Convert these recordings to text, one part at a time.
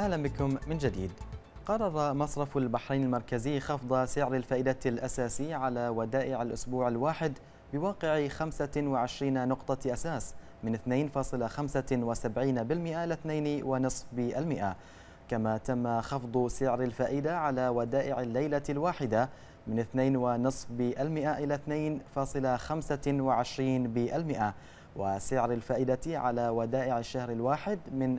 أهلا بكم من جديد قرر مصرف البحرين المركزي خفض سعر الفائدة الأساسي على ودائع الأسبوع الواحد بواقع 25 نقطة أساس من 2.75% إلى 2.5% كما تم خفض سعر الفائدة على ودائع الليلة الواحدة من 2.5% إلى 2.25% وسعر الفائدة على ودائع الشهر الواحد من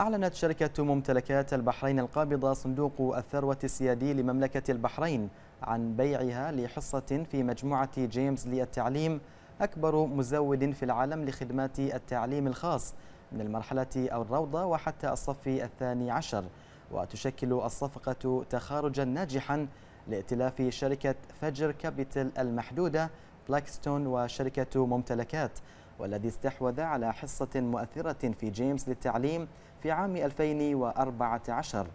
أعلنت شركة ممتلكات البحرين القابضة صندوق الثروة السيادي لمملكة البحرين عن بيعها لحصة في مجموعة جيمس للتعليم أكبر مزود في العالم لخدمات التعليم الخاص من المرحلة أو الروضة وحتى الصف الثاني عشر وتشكل الصفقة تخارجا ناجحا لائتلاف شركة فجر كابيتال المحدودة بلاكستون وشركة ممتلكات والذي استحوذ على حصة مؤثرة في جيمس للتعليم في عام 2014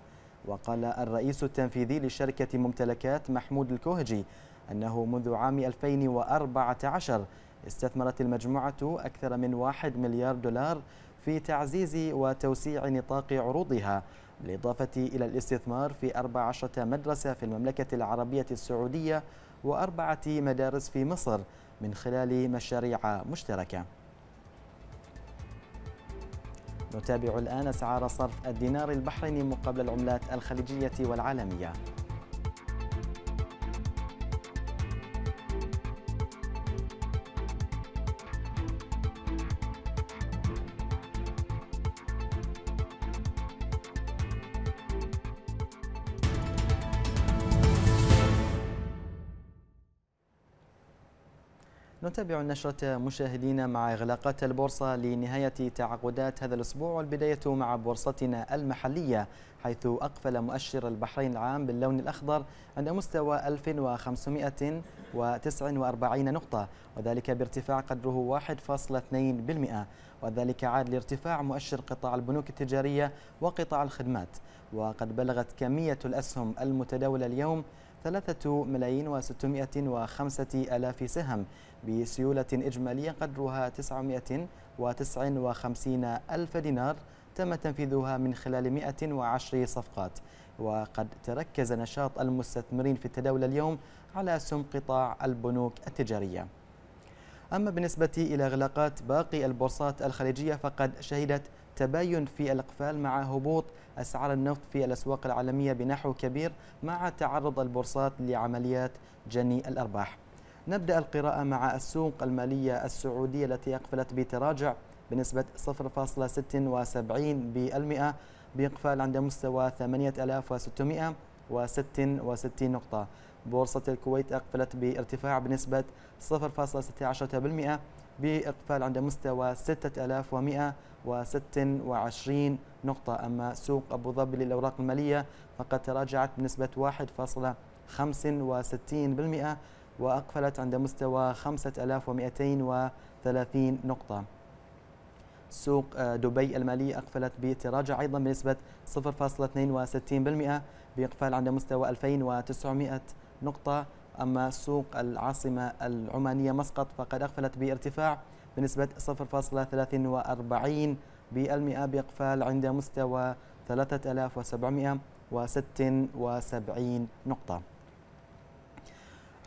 وقال الرئيس التنفيذي لشركة ممتلكات محمود الكوهجي أنه منذ عام 2014 استثمرت المجموعة أكثر من 1 مليار دولار في تعزيز وتوسيع نطاق عروضها بالإضافة إلى الاستثمار في 14 مدرسة في المملكة العربية السعودية وأربعة مدارس في مصر من خلال مشاريع مشتركة نتابع الآن أسعار صرف الدينار البحريني مقابل العملات الخليجية والعالمية نتابع النشرة مشاهدينا مع إغلاقات البورصة لنهاية تعاقدات هذا الأسبوع والبداية مع بورصتنا المحلية حيث أقفل مؤشر البحرين العام باللون الأخضر عند مستوى 1549 نقطة وذلك بارتفاع قدره 1.2% وذلك عاد لارتفاع مؤشر قطاع البنوك التجارية وقطاع الخدمات وقد بلغت كمية الأسهم المتداولة اليوم ثلاثة ملايين وستمائة وخمسة ألاف سهم بسيولة إجمالية قدرها وخمسين ألف دينار تم تنفيذها من خلال 110 صفقات وقد تركز نشاط المستثمرين في التداول اليوم على سم قطاع البنوك التجارية أما بالنسبة إلى إغلاقات باقي البورصات الخليجية فقد شهدت تباين في الإقفال مع هبوط أسعار النفط في الأسواق العالمية بنحو كبير مع تعرض البورصات لعمليات جني الأرباح نبدأ القراءة مع السوق المالية السعودية التي أقفلت بتراجع بنسبة 0.76% بإقفال عند مستوى 8666 نقطة بورصة الكويت أقفلت بارتفاع بنسبة 0.16% بإقفال عند مستوى 6126 نقطة أما سوق أبو ظبي للأوراق المالية فقد تراجعت بنسبة 1.65% وأقفلت عند مستوى 5230 نقطة سوق آه، دبي المالية أقفلت بتراجع أيضا بنسبة 0.62% بإقفال عند مستوى 2900 نقطة أما سوق العاصمة العمانية مسقط فقد أغفلت بارتفاع بنسبة 0.43 بالمئة بإقفال عند مستوى 3776 نقطة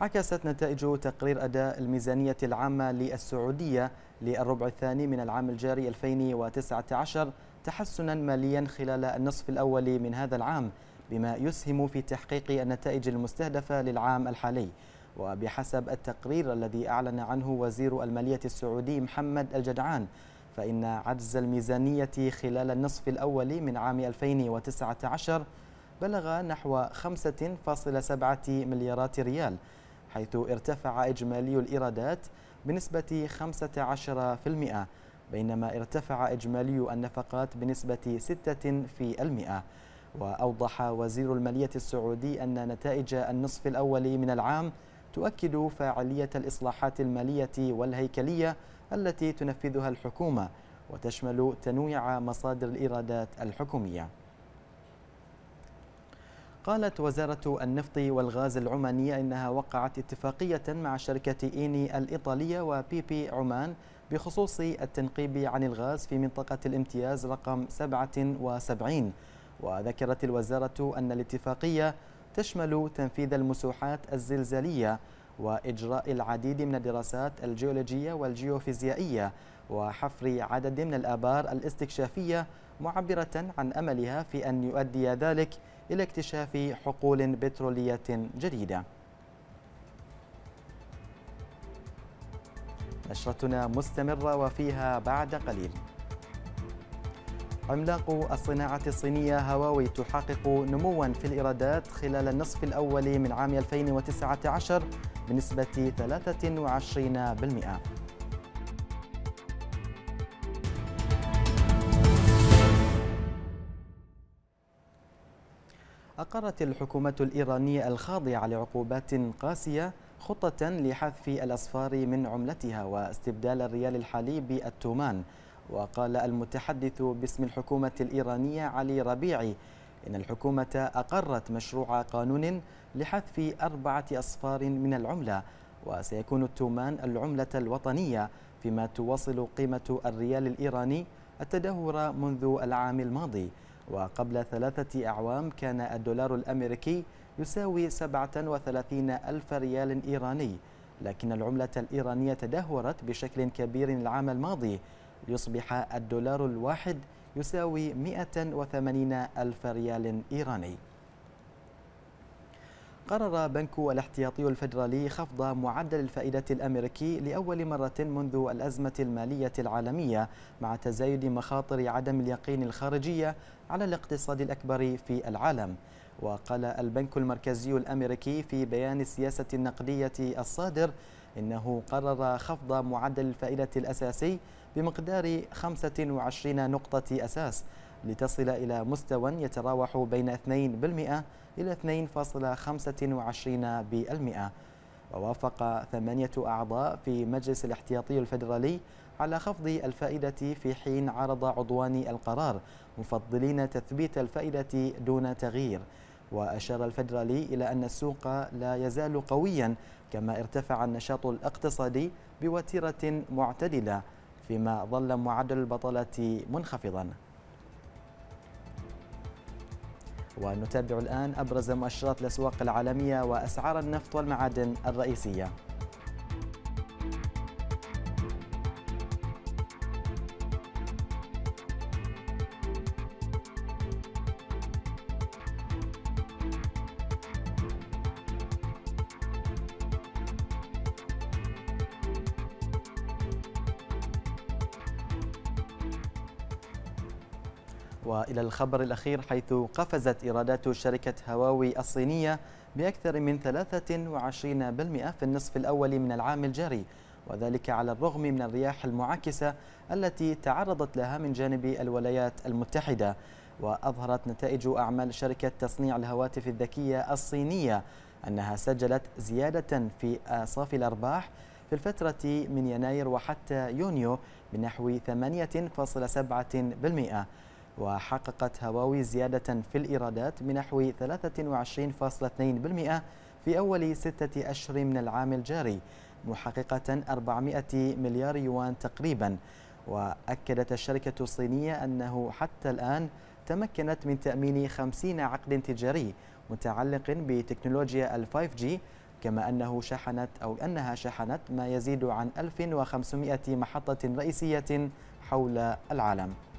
عكست نتائج تقرير أداء الميزانية العامة للسعودية للربع الثاني من العام الجاري 2019 تحسنا ماليا خلال النصف الأول من هذا العام بما يسهم في تحقيق النتائج المستهدفة للعام الحالي وبحسب التقرير الذي أعلن عنه وزير المالية السعودي محمد الجدعان فإن عجز الميزانية خلال النصف الأول من عام 2019 بلغ نحو 5.7 مليارات ريال حيث ارتفع إجمالي الإيرادات بنسبة 15% بينما ارتفع إجمالي النفقات بنسبة 6% وأوضح وزير المالية السعودي أن نتائج النصف الأول من العام تؤكد فاعلية الإصلاحات المالية والهيكلية التي تنفذها الحكومة وتشمل تنويع مصادر الإيرادات الحكومية قالت وزارة النفط والغاز العمانية إنها وقعت اتفاقية مع شركة إيني الإيطالية وبي بي عمان بخصوص التنقيب عن الغاز في منطقة الامتياز رقم 77 وذكرت الوزارة أن الاتفاقية تشمل تنفيذ المسوحات الزلزالية وإجراء العديد من الدراسات الجيولوجية والجيوفيزيائية وحفر عدد من الآبار الاستكشافية معبرة عن أملها في أن يؤدي ذلك إلى اكتشاف حقول بترولية جديدة نشرتنا مستمرة وفيها بعد قليل عملاق الصناعة الصينية هواوي تحقق نموا في الإيرادات خلال النصف الأول من عام 2019 بنسبة 23%. أقرت الحكومة الإيرانية الخاضعة لعقوبات قاسية خطة لحذف الأصفار من عملتها واستبدال الريال الحالي بالتومان وقال المتحدث باسم الحكومة الإيرانية علي ربيعي إن الحكومة أقرت مشروع قانون لحذف أربعة أصفار من العملة وسيكون التومان العملة الوطنية فيما تواصل قيمة الريال الإيراني التدهور منذ العام الماضي وقبل ثلاثة أعوام كان الدولار الأمريكي يساوي 37 ألف ريال إيراني لكن العملة الإيرانية تدهورت بشكل كبير العام الماضي ليصبح الدولار الواحد يساوي 180 ألف ريال إيراني قرر بنك الاحتياطي الفدرالي خفض معدل الفائدة الأمريكي لأول مرة منذ الأزمة المالية العالمية مع تزايد مخاطر عدم اليقين الخارجية على الاقتصاد الأكبر في العالم وقال البنك المركزي الأمريكي في بيان السياسة النقدية الصادر إنه قرر خفض معدل الفائدة الأساسي بمقدار 25 نقطة أساس لتصل إلى مستوى يتراوح بين 2% إلى 2.25%. ووافق ثمانية أعضاء في مجلس الاحتياطي الفيدرالي على خفض الفائدة في حين عرض عضوان القرار مفضلين تثبيت الفائدة دون تغيير وأشار الفدرالي إلى أن السوق لا يزال قويا كما ارتفع النشاط الاقتصادي بوتيرة معتدلة فيما ظل معدل البطالة منخفضا ونتابع الآن أبرز مؤشرات الأسواق العالمية وأسعار النفط والمعادن الرئيسية وإلى الخبر الأخير حيث قفزت إيرادات شركة هواوي الصينية بأكثر من 23% في النصف الأول من العام الجاري وذلك على الرغم من الرياح المعاكسة التي تعرضت لها من جانب الولايات المتحدة وأظهرت نتائج أعمال شركة تصنيع الهواتف الذكية الصينية أنها سجلت زيادة في صافي الأرباح في الفترة من يناير وحتى يونيو بنحو 8.7% وحققت هواوي زيادة في الإيرادات بنحو 23.2% في أول ستة أشهر من العام الجاري محققة 400 مليار يوان تقريبا وأكدت الشركة الصينية أنه حتى الآن تمكنت من تأمين 50 عقد تجاري متعلق بتكنولوجيا ال5G كما أنه شحنت أو أنها شحنت ما يزيد عن 1500 محطة رئيسية حول العالم